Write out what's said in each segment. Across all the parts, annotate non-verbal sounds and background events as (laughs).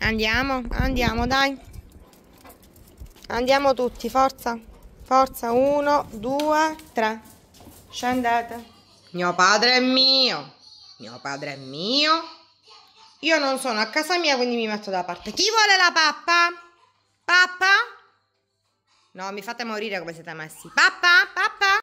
Andiamo, andiamo, dai. Andiamo tutti, forza. Forza, uno, due, tre. Scendete. Mio padre è mio. Mio padre è mio. Io non sono a casa mia, quindi mi metto da parte. Chi vuole la pappa? Pappa? No, mi fate morire come siete messi. Pappa, pappa.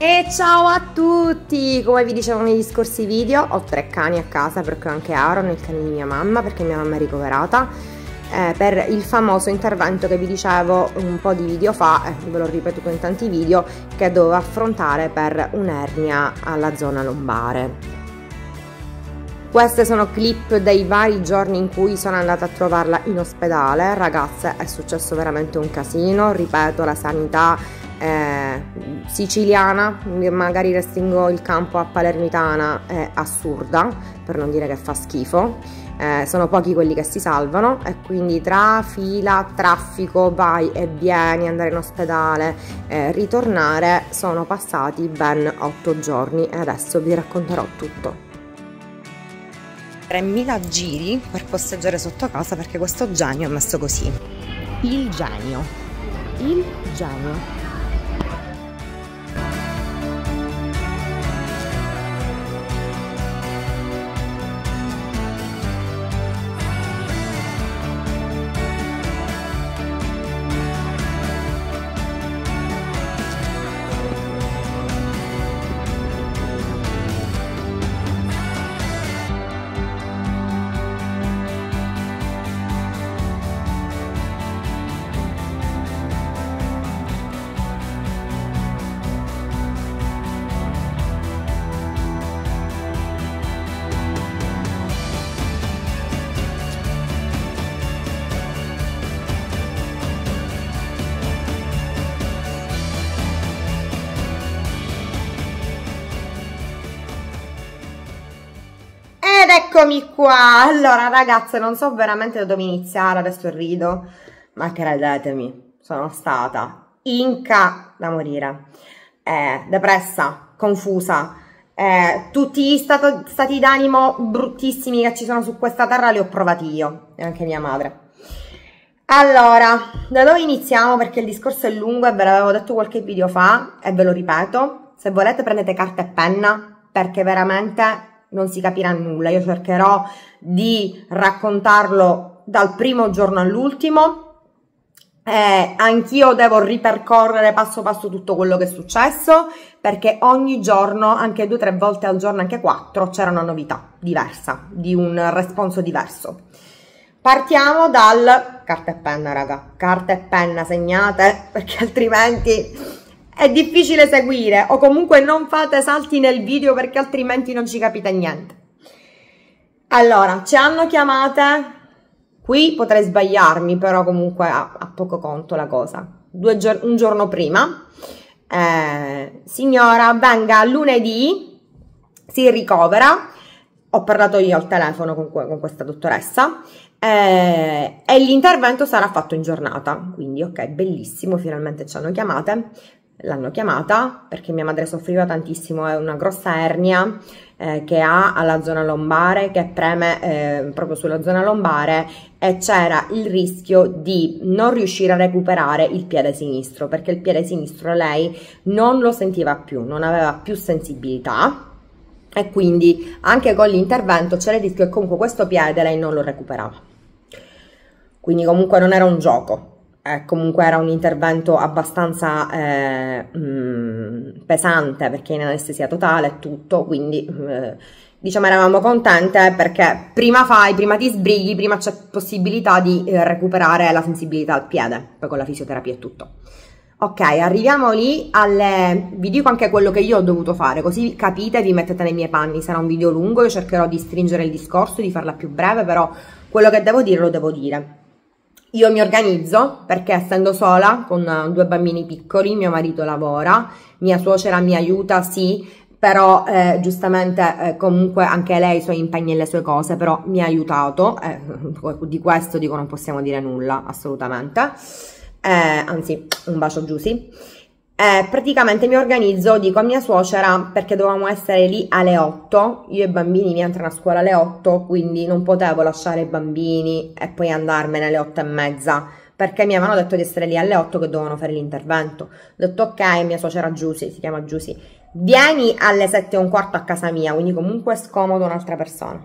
E ciao a tutti! Come vi dicevo negli scorsi video, ho tre cani a casa perché ho anche Aaron, il cane di mia mamma, perché mia mamma è ricoverata eh, per il famoso intervento che vi dicevo un po' di video fa, eh, ve l'ho ripetuto in tanti video, che dovevo affrontare per un'ernia alla zona lombare. Queste sono clip dei vari giorni in cui sono andata a trovarla in ospedale, ragazze è successo veramente un casino, ripeto la sanità eh, siciliana, magari restringo il campo a palermitana, è assurda, per non dire che fa schifo. Eh, sono pochi quelli che si salvano e quindi tra fila, traffico, vai e vieni, andare in ospedale, eh, ritornare, sono passati ben 8 giorni e adesso vi racconterò tutto. 3.000 giri per posteggiare sotto casa perché questo genio è messo così. Il genio. Il genio. Eccomi qua! Allora ragazze, non so veramente da dove iniziare, adesso rido, ma credetemi, sono stata inca da morire, eh, depressa, confusa, eh, tutti gli stato, stati d'animo bruttissimi che ci sono su questa terra li ho provati io e anche mia madre. Allora, da dove iniziamo? Perché il discorso è lungo e ve l'avevo detto qualche video fa e ve lo ripeto. Se volete prendete carta e penna perché veramente non si capirà nulla. Io cercherò di raccontarlo dal primo giorno all'ultimo. Eh, anch'io devo ripercorrere passo passo tutto quello che è successo perché ogni giorno, anche due o tre volte al giorno, anche quattro, c'era una novità diversa, di un responso diverso. Partiamo dal carta e penna, raga. Carta e penna segnate (laughs) perché altrimenti è difficile seguire o comunque non fate salti nel video perché altrimenti non ci capite niente. Allora, ci hanno chiamate, qui potrei sbagliarmi però comunque a, a poco conto la cosa, gior un giorno prima, eh, signora venga lunedì, si ricovera, ho parlato io al telefono con, con questa dottoressa, eh, e l'intervento sarà fatto in giornata quindi ok bellissimo finalmente ci hanno chiamate l'hanno chiamata perché mia madre soffriva tantissimo, è una grossa ernia eh, che ha alla zona lombare, che preme eh, proprio sulla zona lombare e c'era il rischio di non riuscire a recuperare il piede sinistro perché il piede sinistro lei non lo sentiva più, non aveva più sensibilità e quindi anche con l'intervento c'era il rischio che comunque questo piede lei non lo recuperava. Quindi comunque non era un gioco, eh, comunque era un intervento abbastanza eh, mh, mm, pesante perché in anestesia totale e tutto, quindi eh, diciamo eravamo contente perché prima fai, prima ti sbrighi, prima c'è possibilità di eh, recuperare la sensibilità al piede, poi con la fisioterapia e tutto. Ok, arriviamo lì alle... vi dico anche quello che io ho dovuto fare, così capite, vi mettete nei miei panni, sarà un video lungo, io cercherò di stringere il discorso, di farla più breve, però quello che devo dire lo devo dire. Io mi organizzo perché essendo sola con eh, due bambini piccoli, mio marito lavora, mia suocera mi aiuta, sì, però eh, giustamente eh, comunque anche lei i suoi impegni e le sue cose, però mi ha aiutato, eh, di questo dico non possiamo dire nulla assolutamente, eh, anzi un bacio giù, sì. Eh, praticamente mi organizzo, dico a mia suocera, perché dovevamo essere lì alle 8, io e i bambini mi entrano a scuola alle 8, quindi non potevo lasciare i bambini e poi andarmene alle 8 e mezza, perché mi avevano detto di essere lì alle 8 che dovevano fare l'intervento. Ho detto ok, mia suocera Giusy, si chiama Giusy, vieni alle 7 e un quarto a casa mia, quindi comunque scomodo un'altra persona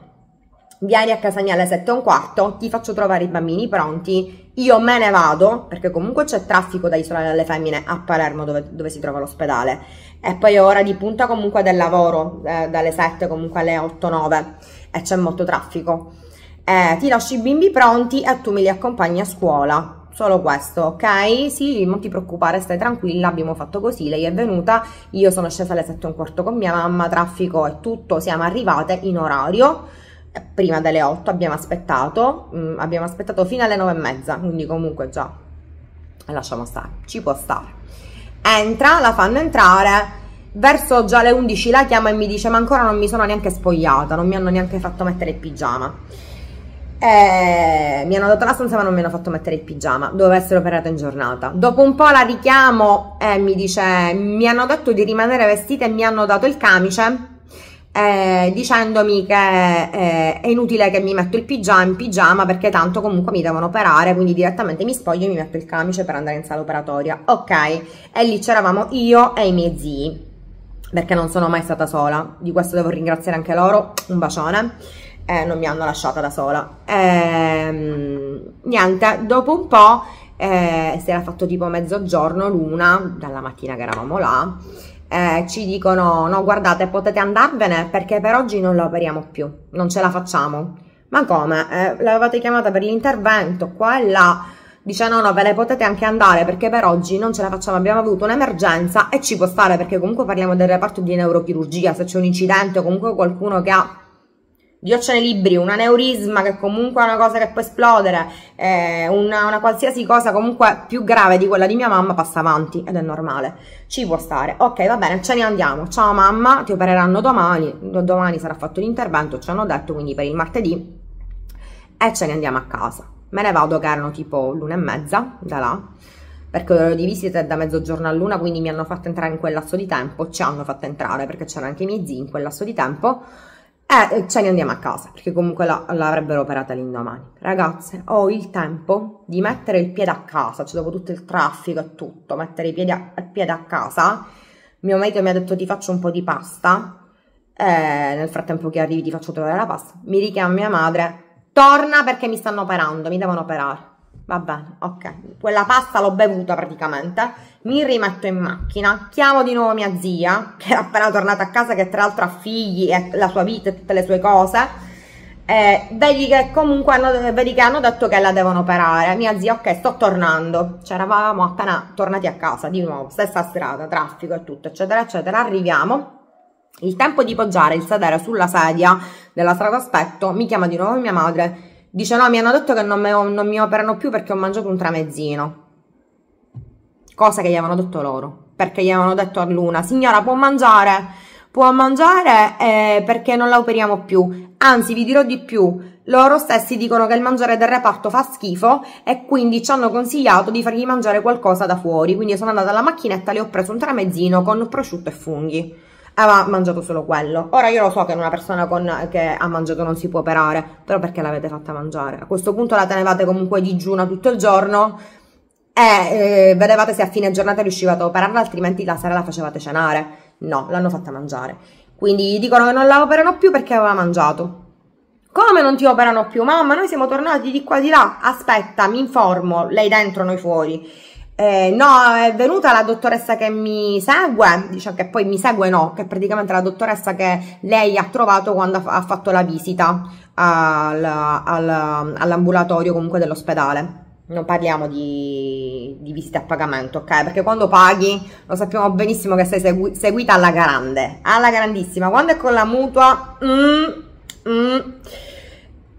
vieni a casa mia alle 7 e un quarto, ti faccio trovare i bambini pronti, io me ne vado, perché comunque c'è traffico da isolare alle femmine a Palermo dove, dove, si trova l'ospedale, e poi è ora di punta comunque del lavoro, eh, dalle 7 comunque alle 8-9, e c'è molto traffico. Eh, ti lascio i bimbi pronti e tu me li accompagni a scuola, solo questo, ok? Sì, non ti preoccupare, stai tranquilla, abbiamo fatto così, lei è venuta, io sono scesa alle 7 e un quarto con mia mamma, traffico e tutto, siamo arrivate in orario, prima delle 8 abbiamo aspettato, mh, mm, abbiamo aspettato fino alle 9 e mezza, quindi comunque già lasciamo stare, ci può stare. Entra, la fanno entrare, verso già le 11 la chiama e mi dice ma ancora non mi sono neanche spogliata, non mi hanno neanche fatto mettere il pigiama. E eh, mi hanno dato la stanza ma non mi hanno fatto mettere il pigiama, dove essere operata in giornata. Dopo un po' la richiamo e eh, mi dice mi hanno detto di rimanere vestita e mi hanno dato il camice eh, dicendomi che eh, è inutile che mi metto il pigiama in pigiama perché tanto comunque mi devono operare, quindi direttamente mi spoglio e mi metto il camice per andare in sala operatoria. Ok, e lì c'eravamo io e i miei zii, perché non sono mai stata sola, di questo devo ringraziare anche loro, un bacione. Eh, non mi hanno lasciata da sola. Ehm, niente, dopo un po' eh, si era fatto tipo mezzogiorno, l'una, dalla mattina che eravamo là, eh, ci dicono no guardate potete andarvene perché per oggi non la operiamo più, non ce la facciamo. Ma come? Eh, l'avevate chiamata per l'intervento qua e là, dice no no ve ne potete anche andare perché per oggi non ce la facciamo, abbiamo avuto un'emergenza e ci può stare perché comunque parliamo del reparto di neurochirurgia, se c'è un incidente o comunque qualcuno che ha di Ocean Libri, un aneurisma che comunque è una cosa che può esplodere, eh, una, una, qualsiasi cosa comunque più grave di quella di mia mamma passa avanti ed è normale, ci può stare. Ok, va bene, ce ne andiamo. Ciao mamma, ti opereranno domani, domani sarà fatto l'intervento, ci hanno detto, quindi per il martedì e ce ne andiamo a casa. Me ne vado che erano tipo l'una e mezza da là perché l'ora di visita è da mezzogiorno a luna, quindi mi hanno fatto entrare in quel lasso di tempo, ci hanno fatto entrare perché c'erano anche i miei zii in quel lasso di tempo. Eh, eh, ce ne andiamo a casa perché comunque la, l'avrebbero operata l'indomani. Ragazze, ho il tempo di mettere il piede a casa, cioè dopo tutto il traffico e tutto, mettere i piedi a, il piede a casa. Mio marito mi ha detto ti faccio un po' di pasta, e eh, nel frattempo che arrivi ti faccio trovare la pasta. Mi richiama mia madre, torna perché mi stanno operando, mi devono operare va bene, ok, quella pasta l'ho bevuta praticamente, mi rimetto in macchina, chiamo di nuovo mia zia, che era appena tornata a casa, che tra l'altro ha figli e la sua vita e tutte le sue cose, eh, vedi che comunque hanno, vedi che hanno detto che la devono operare, mia zia, ok, sto tornando, cioè eravamo appena tornati a casa, di nuovo, stessa strada, traffico e tutto, eccetera, eccetera, arriviamo, il tempo di poggiare il sedere sulla sedia della strada aspetto, mi chiama di nuovo mia madre, Dice no, mi hanno detto che non, me, non mi operano più perché ho mangiato un tramezzino. Cosa che gli avevano detto loro. Perché gli avevano detto a Luna, signora può mangiare, può mangiare eh, perché non la operiamo più. Anzi, vi dirò di più, loro stessi dicono che il mangiare del reparto fa schifo e quindi ci hanno consigliato di fargli mangiare qualcosa da fuori. Quindi sono andata alla macchinetta e le ho preso un tramezzino con prosciutto e funghi aveva mangiato solo quello. Ora io lo so che una persona con, che ha mangiato non si può operare, però perché l'avete fatta mangiare? A questo punto la tenevate comunque digiuna tutto il giorno e eh, vedevate se a fine giornata riuscivate a operarla, altrimenti la sera la facevate cenare. No, l'hanno fatta mangiare. Quindi dicono che non la operano più perché aveva mangiato. Come non ti operano più? Mamma, noi siamo tornati di qua di là. Aspetta, mi informo, lei dentro, noi fuori. Eh, no, è venuta la dottoressa che mi segue, dice che poi mi segue no, che è praticamente la dottoressa che lei ha trovato quando ha fatto la visita al, al, all'ambulatorio comunque dell'ospedale. Non parliamo di, di visite a pagamento, ok? Perché quando paghi lo sappiamo benissimo che sei segui, seguita alla grande, alla grandissima. Quando è con la mutua... Mm, mm,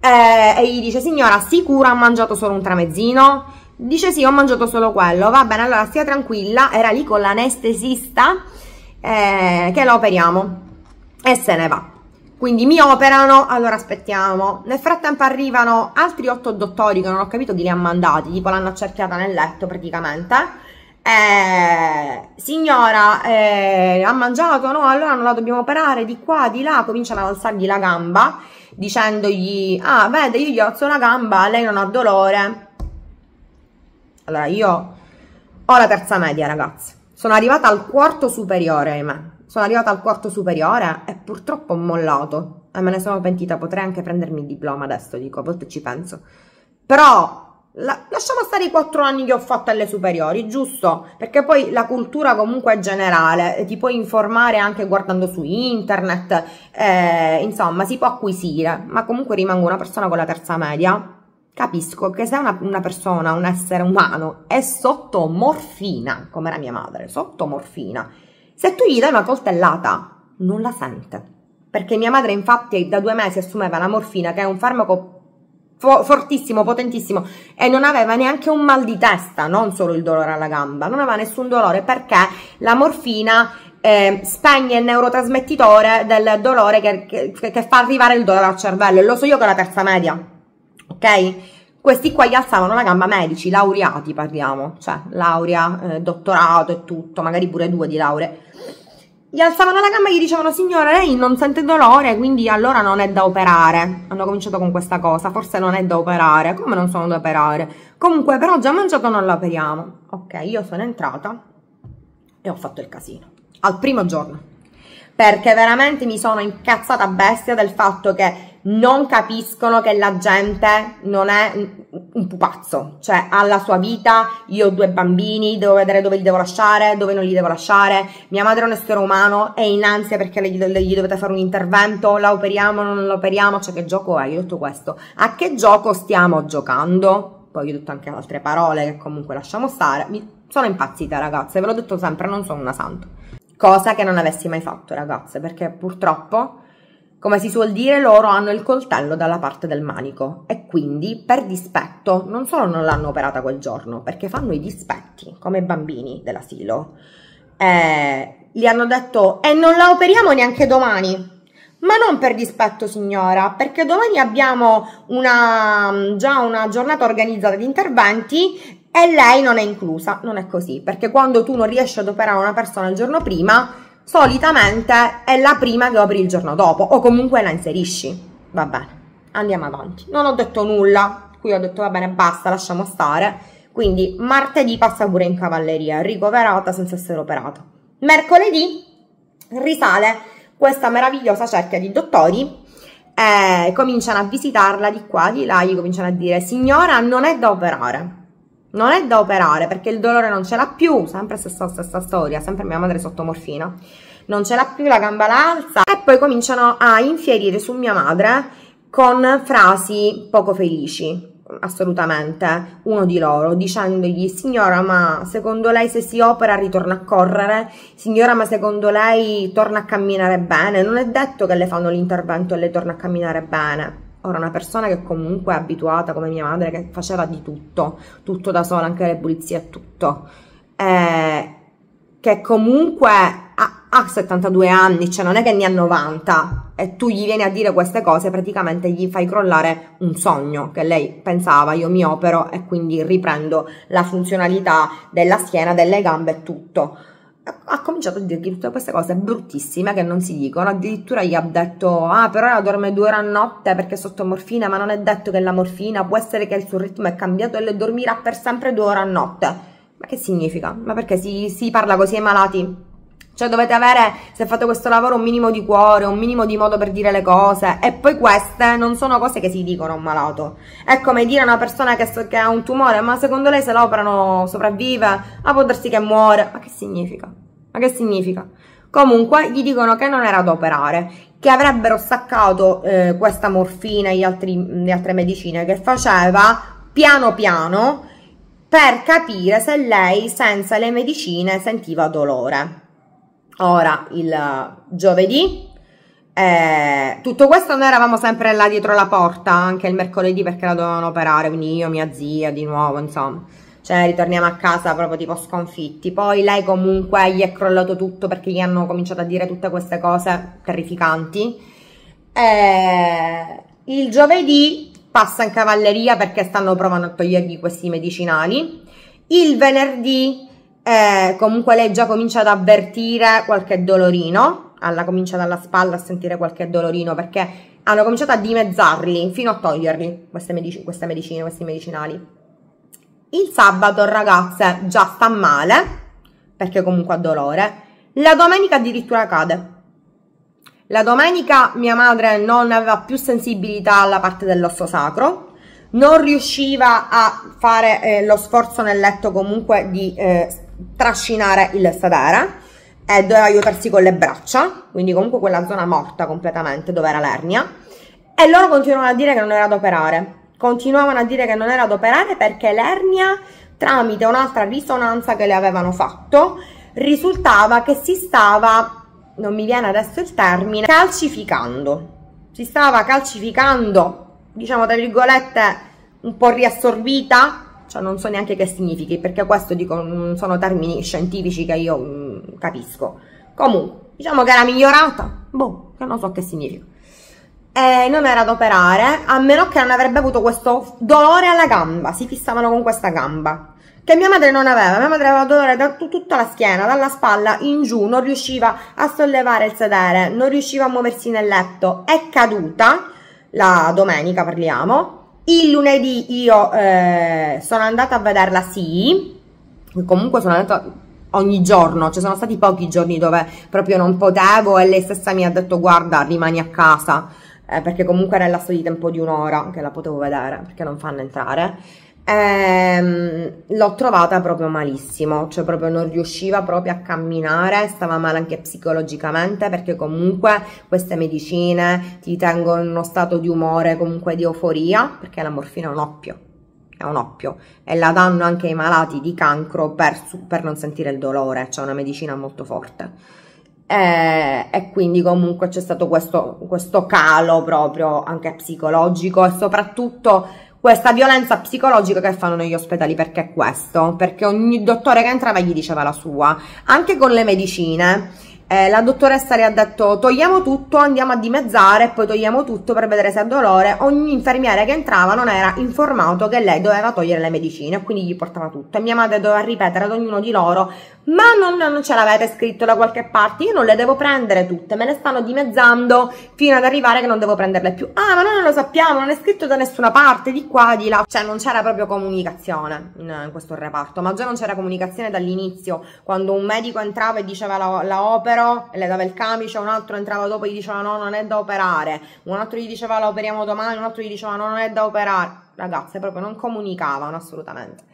eh, e gli dice signora sicura ha mangiato solo un tramezzino Dice sì, ho mangiato solo quello. Va bene, allora stia tranquilla. Era lì con l'anestesista eh, che la operiamo. E se ne va. Quindi mi operano, allora aspettiamo. Nel frattempo arrivano altri otto dottori che non ho capito chi li ha mandati, tipo l'hanno accerchiata nel letto praticamente. Eh, signora, eh, ha mangiato? No, allora non la dobbiamo operare di qua, di là. Cominciano ad alzargli la gamba dicendogli, ah, vede, io gli alzo la gamba, lei non ha dolore. Allora, io ho la terza media, ragazzi. Sono arrivata al quarto superiore, ahimè. Sono arrivata al quarto superiore e purtroppo ho mollato. E eh, me ne sono pentita, potrei anche prendermi il diploma adesso, dico, a volte ci penso. Però la, lasciamo stare i quattro anni che ho fatto alle superiori, giusto? Perché poi la cultura comunque è generale, eh, ti puoi informare anche guardando su internet, eh, insomma, si può acquisire, ma comunque rimango una persona con la terza media capisco che se una, una, persona, un essere umano è sotto morfina, come era mia madre, sotto morfina, se tu gli dai una coltellata non la sente. Perché mia madre infatti da due mesi assumeva la morfina, che è un farmaco fortissimo, potentissimo, e non aveva neanche un mal di testa, non solo il dolore alla gamba, non aveva nessun dolore perché la morfina eh, spegne il neurotrasmettitore del dolore che, che, che fa arrivare il dolore al cervello. Lo so io che è la terza media, ok? Questi qua gli alzavano la gamba medici, laureati parliamo, cioè laurea, eh, dottorato e tutto, magari pure due di lauree. Gli alzavano la gamba e gli dicevano signora lei non sente dolore quindi allora non è da operare. Hanno cominciato con questa cosa, forse non è da operare, come non sono da operare? Comunque però già mangiato non la operiamo. Ok, io sono entrata e ho fatto il casino, al primo giorno. Perché veramente mi sono incazzata bestia del fatto che non capiscono che la gente non è un pupazzo, cioè ha la sua vita, io ho due bambini, devo vedere dove li devo lasciare, dove non li devo lasciare, mia madre è un essere umano, è in ansia perché gli, gli dovete fare un intervento, la operiamo, non la operiamo, cioè che gioco è? Io ho detto questo, a che gioco stiamo giocando? Poi ho detto anche altre parole che comunque lasciamo stare, Mi, sono impazzita ragazze, ve l'ho detto sempre, non sono una santa, cosa che non avessi mai fatto ragazze, perché purtroppo come si suol dire, loro hanno il coltello dalla parte del manico e quindi, per dispetto, non solo non l'hanno operata quel giorno, perché fanno i dispetti, come i bambini dell'asilo. Eh, gli hanno detto, e non la operiamo neanche domani. Ma non per dispetto, signora, perché domani abbiamo una, già una giornata organizzata di interventi e lei non è inclusa. Non è così, perché quando tu non riesci ad operare una persona il giorno prima, solitamente è la prima che apri il giorno dopo o comunque la inserisci. Va bene, andiamo avanti. Non ho detto nulla, qui ho detto va bene, basta, lasciamo stare. Quindi martedì passa pure in cavalleria, ricoverata senza essere operata. Mercoledì risale questa meravigliosa cerchia di dottori eh, cominciano a visitarla di qua, di là, gli cominciano a dire signora non è da operare, non è da operare perché il dolore non ce l'ha più, sempre stessa, stessa storia, sempre mia madre sotto morfina, non ce l'ha più la gamba l'alza e poi cominciano a infierire su mia madre con frasi poco felici, assolutamente, uno di loro, dicendogli signora ma secondo lei se si opera ritorna a correre, signora ma secondo lei torna a camminare bene, non è detto che le fanno l'intervento e le torna a camminare bene. Ora, una persona che comunque è abituata, come mia madre, che faceva di tutto, tutto da sola, anche le pulizie, tutto, eh, che comunque ha, ha 72 anni, cioè non è che ne ha 90, e tu gli vieni a dire queste cose, praticamente gli fai crollare un sogno che lei pensava, io mi opero e quindi riprendo la funzionalità della schiena, delle gambe e tutto ha cominciato a dirgli tutte queste cose bruttissime che non si dicono, addirittura gli ha detto ah però ora dorme due ore a notte perché è sotto morfina ma non è detto che la morfina può essere che il suo ritmo è cambiato e le dormirà per sempre due ore a notte ma che significa? ma perché si, si parla così ai malati? Cioè dovete avere, se fate questo lavoro, un minimo di cuore, un minimo di modo per dire le cose. E poi queste non sono cose che si dicono a un malato. È come dire a una persona che, so, che ha un tumore, ma secondo lei se l'operano sopravvive? Ma ah, può darsi che muore. Ma che significa? Ma che significa? Comunque gli dicono che non era da operare, che avrebbero staccato eh, questa morfina e le altre medicine che faceva piano piano per capire se lei senza le medicine sentiva dolore ora il giovedì. Eh, tutto questo noi eravamo sempre là dietro la porta anche il mercoledì perché la dovevano operare, quindi io, mia zia, di nuovo, insomma. Cioè, ritorniamo a casa proprio tipo sconfitti. Poi lei comunque gli è crollato tutto perché gli hanno cominciato a dire tutte queste cose terrificanti. Eh, il giovedì passa in cavalleria perché stanno provando a togliergli questi medicinali. Il venerdì eh, comunque lei già comincia ad avvertire qualche dolorino, alla, comincia dalla spalla a sentire qualche dolorino perché hanno cominciato a dimezzarli fino a toglierli queste, medic queste medicine, questi medicinali. Il sabato, ragazze, già sta male perché comunque ha dolore. La domenica addirittura cade. La domenica mia madre non aveva più sensibilità alla parte dell'osso sacro, non riusciva a fare eh, lo sforzo nel letto comunque di eh, trascinare il sedere e doveva aiutarsi con le braccia, quindi comunque quella zona morta completamente dove era l'ernia e loro continuavano a dire che non era ad operare, continuavano a dire che non era ad operare perché l'ernia tramite un'altra risonanza che le avevano fatto risultava che si stava, non mi viene adesso il termine, calcificando, si stava calcificando, diciamo tra virgolette un po' riassorbita cioè non so neanche che significhi, perché questo dico, non sono termini scientifici che io mh, mm, capisco. Comunque, diciamo che era migliorata, boh, che non so che significa. E eh, non era ad operare, a meno che non avrebbe avuto questo dolore alla gamba, si fissavano con questa gamba. Che mia madre non aveva, mia madre aveva dolore da tutta la schiena, dalla spalla in giù, non riusciva a sollevare il sedere, non riusciva a muoversi nel letto, è caduta, la domenica parliamo, il lunedì io eh, sono andata a vederla, sì, comunque sono andata ogni giorno, ci cioè sono stati pochi giorni dove proprio non potevo e lei stessa mi ha detto guarda rimani a casa, eh, perché comunque era il lasso di tempo di un'ora che la potevo vedere, perché non fanno entrare ehm, l'ho trovata proprio malissimo, cioè proprio non riusciva proprio a camminare, stava male anche psicologicamente perché comunque queste medicine ti tengono in uno stato di umore, comunque di euforia, perché la morfina è un oppio, è un oppio e la danno anche ai malati di cancro per, per non sentire il dolore, cioè una medicina molto forte. E, eh, e, quindi comunque c'è stato questo, questo calo proprio anche psicologico e soprattutto questa violenza psicologica che fanno negli ospedali, perché è questo, perché ogni dottore che entrava gli diceva la sua, anche con le medicine, eh, la dottoressa le ha detto togliamo tutto, andiamo a dimezzare e poi togliamo tutto per vedere se ha dolore, ogni infermiere che entrava non era informato che lei doveva togliere le medicine, quindi gli portava tutto e mia madre doveva ripetere ad ognuno di loro ma non, non ce l'avete scritto da qualche parte, io non le devo prendere tutte, me ne stanno dimezzando fino ad arrivare che non devo prenderle più. Ah, ma noi non lo sappiamo, non è scritto da nessuna parte, di qua, di là, cioè non c'era proprio comunicazione in, in questo reparto, ma già non c'era comunicazione dall'inizio, quando un medico entrava e diceva la, la opero e le dava il camice, un altro entrava dopo e gli diceva no, non è da operare, un altro gli diceva la operiamo domani, un altro gli diceva no, non è da operare, ragazze proprio non comunicavano assolutamente.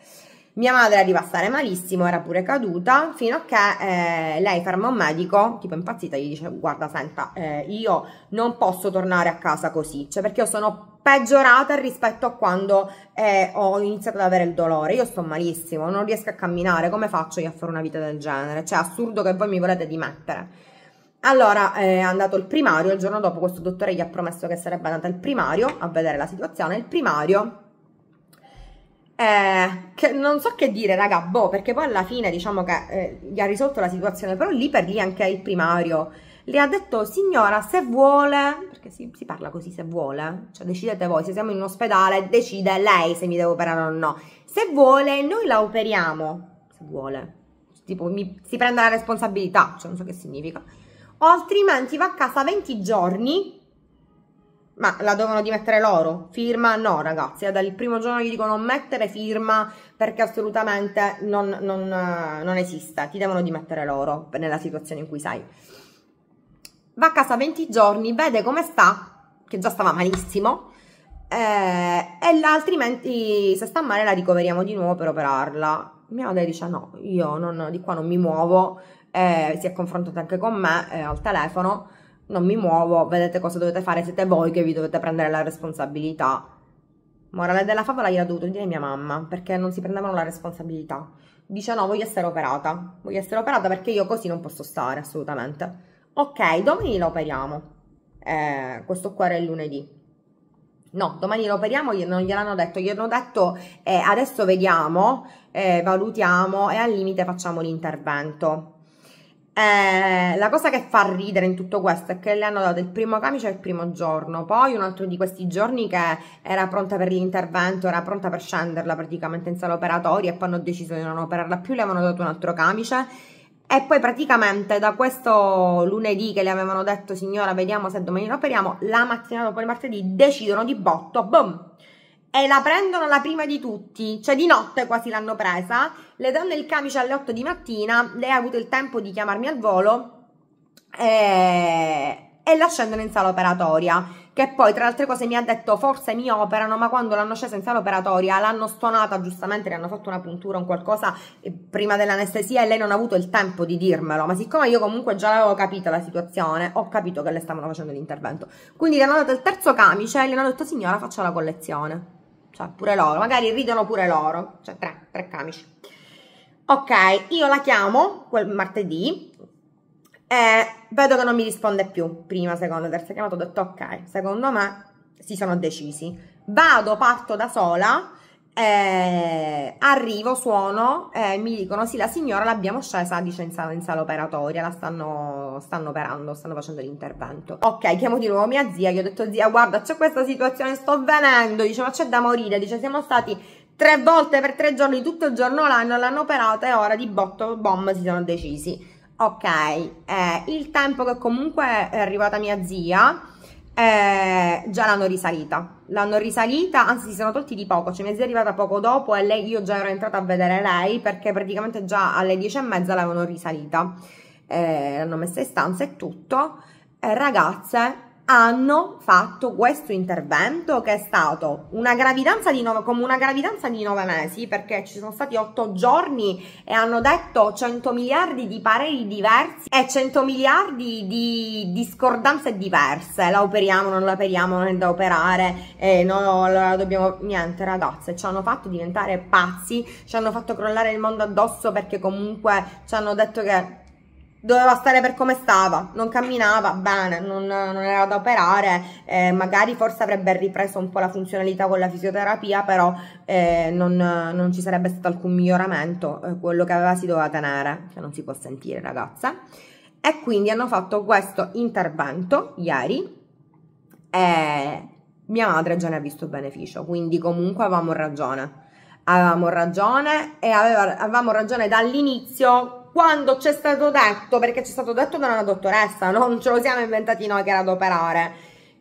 Mia madre arriva a stare malissimo, era pure caduta, fino a che eh, lei ferma un medico, tipo impazzita, gli dice guarda senta, eh, io non posso tornare a casa così, cioè perché io sono peggiorata rispetto a quando eh, ho iniziato ad avere il dolore, io sto malissimo, non riesco a camminare, come faccio io a fare una vita del genere? Cioè è assurdo che voi mi volete dimettere. Allora eh, è andato il primario, il giorno dopo questo dottore gli ha promesso che sarebbe andato il primario a vedere la situazione, il primario eh, che non so che dire, raga, boh, perché poi alla fine diciamo che eh, gli ha risolto la situazione, però lì per lì anche il primario le ha detto, signora, se vuole, perché si, si, parla così, se vuole, cioè decidete voi, se siamo in ospedale, decide lei se mi devo operare o no, se vuole noi la operiamo, se vuole, tipo mi, si prende la responsabilità, cioè non so che significa, o altrimenti va a casa 20 giorni ma la devono dimettere loro. Firma? No, ragazzi, dal primo giorno gli dico non mettere firma perché assolutamente non, non, eh, non esiste, ti devono dimettere loro nella situazione in cui sei. Va a casa 20 giorni, vede come sta, che già stava malissimo, eh, e la, altrimenti se sta male la ricoveriamo di nuovo per operarla. Mia madre dice no, io non, di qua non mi muovo, eh, si è confrontata anche con me eh, al telefono non mi muovo, vedete cosa dovete fare, siete voi che vi dovete prendere la responsabilità. Morale della favola gliela ho dovuto dire mia mamma, perché non si prendevano la responsabilità. Dice no, voglio essere operata, voglio essere operata perché io così non posso stare, assolutamente. Ok, domani la operiamo. Eh, questo qua era il lunedì. No, domani lo operiamo, non gliel'hanno detto, gli hanno detto eh, adesso vediamo, eh, valutiamo e al limite facciamo l'intervento. Eh, la cosa che fa ridere in tutto questo è che le hanno dato il primo camice il primo giorno, poi un altro di questi giorni che era pronta per l'intervento, era pronta per scenderla praticamente in sala operatoria e poi hanno deciso di non operarla più, le avevano dato un altro camice e poi praticamente da questo lunedì che le avevano detto signora vediamo se domani la operiamo, la mattina dopo il martedì decidono di botto, boom! e la prendono la prima di tutti, cioè di notte quasi l'hanno presa, le danno il camice alle 8 di mattina, lei ha avuto il tempo di chiamarmi al volo e, eh, e la scendono in sala operatoria. Che poi, tra le altre cose, mi ha detto forse mi operano, ma quando l'hanno scesa in sala operatoria l'hanno stonata, giustamente le hanno fatto una puntura o un qualcosa eh, prima dell'anestesia e lei non ha avuto il tempo di dirmelo. Ma siccome io comunque già l'avevo capita la situazione, ho capito che le stavano facendo l'intervento. Quindi le hanno dato il terzo camice e le hanno detto signora faccia la collezione cioè pure loro, magari ridono pure loro, cioè tre, tre camici. Ok, io la chiamo quel martedì, e vedo che non mi risponde più, prima, seconda, terza chiamata, ho detto ok, secondo me si sono decisi. Vado, parto da sola, eh, arrivo, suono, eh, mi dicono sì, la signora l'abbiamo scesa, dice in sala, in sala operatoria, la stanno, stanno, operando, stanno facendo l'intervento. Ok, chiamo di nuovo mia zia, gli ho detto zia, guarda, c'è questa situazione, sto venendo, dice ma c'è da morire, dice siamo stati tre volte per tre giorni, tutto il giorno l'hanno, l'hanno operata e ora di botto, bom, si sono decisi. Ok, eh, il tempo che comunque è arrivata mia zia eh, già l'hanno risalita, l'hanno risalita, anzi si sono tolti di poco, cioè mia è arrivata poco dopo e lei, io già ero entrata a vedere lei perché praticamente già alle dieci e mezza l'avevano risalita, eh, l'hanno messa in stanza e tutto, eh, ragazze hanno fatto questo intervento che è stato una gravidanza di nove, come una gravidanza di 9 mesi perché ci sono stati otto giorni e hanno detto 100 miliardi di pareri diversi e 100 miliardi di discordanze diverse la operiamo, non la operiamo, non è da operare eh, no, la dobbiamo, niente ragazze ci hanno fatto diventare pazzi ci hanno fatto crollare il mondo addosso perché comunque ci hanno detto che doveva stare per come stava, non camminava bene, non, non era da operare, eh, magari forse avrebbe ripreso un po' la funzionalità con la fisioterapia, però eh, non, non, ci sarebbe stato alcun miglioramento, eh, quello che aveva si doveva tenere, che non si può sentire ragazza. E quindi hanno fatto questo intervento ieri e mia madre già ne ha visto beneficio, quindi comunque avevamo ragione. Avevamo ragione e aveva, avevamo ragione dall'inizio quando c'è stato detto, perché c'è stato detto da una dottoressa, (laughs) non ce lo siamo inventati noi che era ad operare,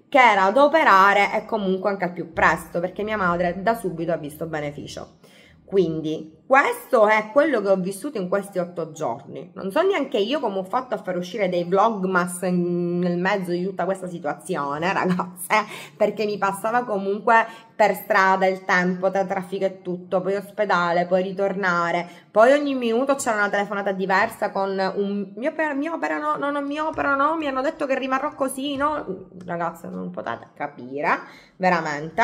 che era ad operare e comunque anche al più presto, perché mia madre da subito ha visto beneficio. Quindi questo è quello che ho vissuto in questi otto giorni. Non so neanche io come ho fatto a far uscire dei vlogmas nel mezzo di tutta questa situazione, (laughs) ragazze, perché mi passava comunque per strada il tempo tra traffico e tutto, poi ospedale, poi ritornare, poi ogni minuto c'era una telefonata diversa con un mi operano, mi opera, no, non mi operano, mi hanno detto che rimarrò così, no, ragazze non potete capire, veramente,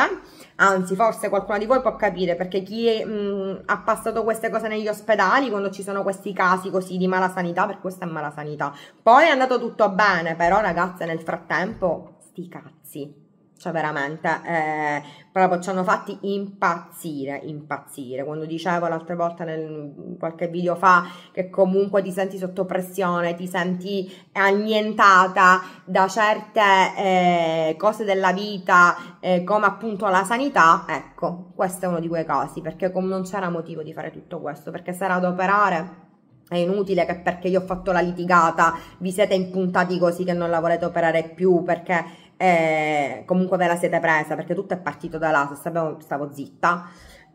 anzi forse qualcuno di voi può capire perché chi mh, ha passato queste cose negli ospedali quando ci sono questi casi così di mala sanità, perché questa è mala sanità, poi è andato tutto bene, però ragazze nel frattempo sti cazzi cioè veramente eh, proprio ci hanno fatti impazzire, impazzire. Quando dicevo l'altra volta nel qualche video fa che comunque ti senti sotto pressione, ti senti annientata da certe eh, cose della vita, eh, come appunto la sanità, ecco, questo è uno di quei casi, perché non c'era motivo di fare tutto questo, perché se ad operare è inutile che perché io ho fatto la litigata vi siete impuntati così che non la volete operare più, perché eh, comunque ve la siete presa perché tutto è partito da là, se sapevo stavo zitta.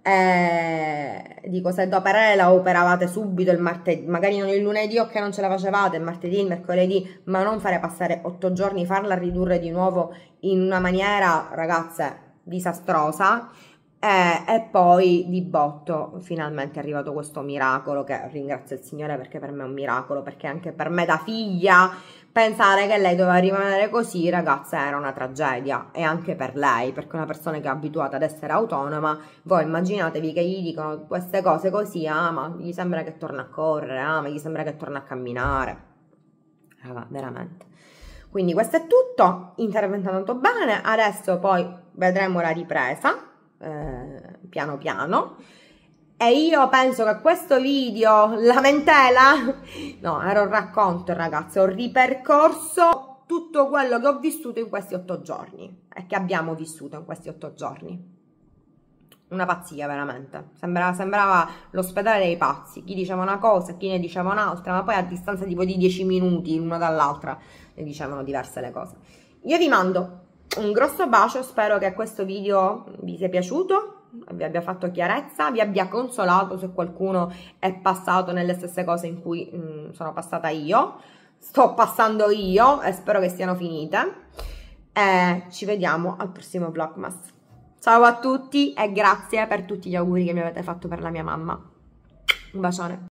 Eh, dico se dopo la operavate subito il martedì, magari non il lunedì o che non ce la facevate, il martedì, il mercoledì, ma non fare passare otto giorni, farla ridurre di nuovo in una maniera, ragazze, disastrosa. Eh, e poi di botto finalmente è arrivato questo miracolo che ringrazio il Signore perché per me è un miracolo, perché anche per me da figlia Pensare che lei doveva rimanere così, ragazza, era una tragedia e anche per lei, perché una persona che è abituata ad essere autonoma, voi immaginatevi che gli dicono queste cose così, ah ma gli sembra che torna a correre, ah ma gli sembra che torna a camminare. Raga, veramente. Quindi questo è tutto, intervento andato bene, adesso poi vedremo la ripresa, eh, piano piano. E io penso che questo video, lamentela, (laughs) no, era un racconto ragazzi, ho ripercorso tutto quello che ho vissuto in questi otto giorni e che abbiamo vissuto in questi otto giorni. Una pazzia veramente, sembrava, sembrava l'ospedale dei pazzi, chi diceva una cosa, chi ne diceva un'altra, ma poi a distanza tipo di dieci minuti l'una dall'altra ne dicevano diverse le cose. Io vi mando un grosso bacio, spero che questo video vi sia piaciuto, vi abbia fatto chiarezza, vi abbia consolato se qualcuno è passato nelle stesse cose in cui mh, mm, sono passata io, sto passando io e spero che siano finite. E ci vediamo al prossimo Vlogmas. Ciao a tutti e grazie per tutti gli auguri che mi avete fatto per la mia mamma. Un bacione.